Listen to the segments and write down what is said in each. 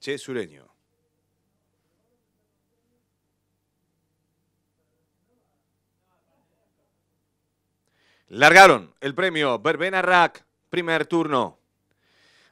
Che Sureño. Largaron el premio Verbena Rack, primer turno.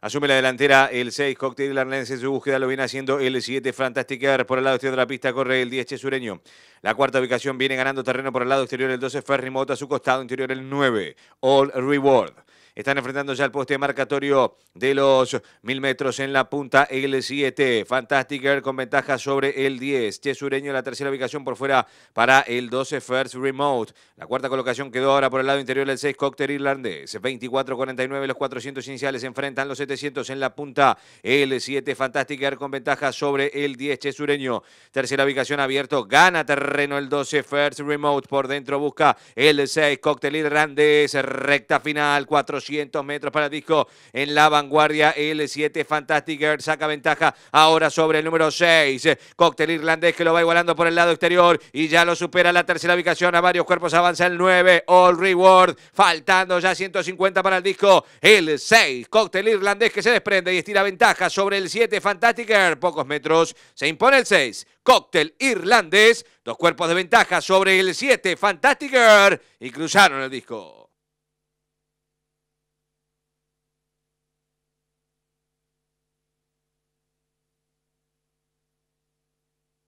Asume la delantera el 6, Cocktail Arnés en su búsqueda, lo viene haciendo el 7, Fantastic Air. Por el lado exterior de la pista corre el 10, Che Sureño. La cuarta ubicación viene ganando terreno por el lado exterior el 12, Ferry a su costado interior el 9, All Reward. Están enfrentando ya el poste marcatorio de los 1.000 metros en la punta, l 7. Fantastic Air con ventaja sobre el 10. Chesureño. en la tercera ubicación por fuera para el 12 First Remote. La cuarta colocación quedó ahora por el lado interior del 6 Cóctel Irlandés. 24-49 los 400 iniciales enfrentan los 700 en la punta. l 7 Fantastic Air con ventaja sobre el 10 Chesureño. Tercera ubicación abierto. Gana terreno el 12 First Remote. Por dentro busca el 6 Cóctel Irlandés. Recta final 400. 200 metros para el disco en la vanguardia. El 7 Fantastic Girl saca ventaja ahora sobre el número 6. Cóctel irlandés que lo va igualando por el lado exterior y ya lo supera la tercera ubicación. A varios cuerpos avanza el 9. All Reward. Faltando ya 150 para el disco. El 6. Cóctel irlandés que se desprende y estira ventaja sobre el 7 Fantastic Girl. Pocos metros. Se impone el 6. Cóctel irlandés. Dos cuerpos de ventaja sobre el 7 Fantastic Girl. Y cruzaron el disco.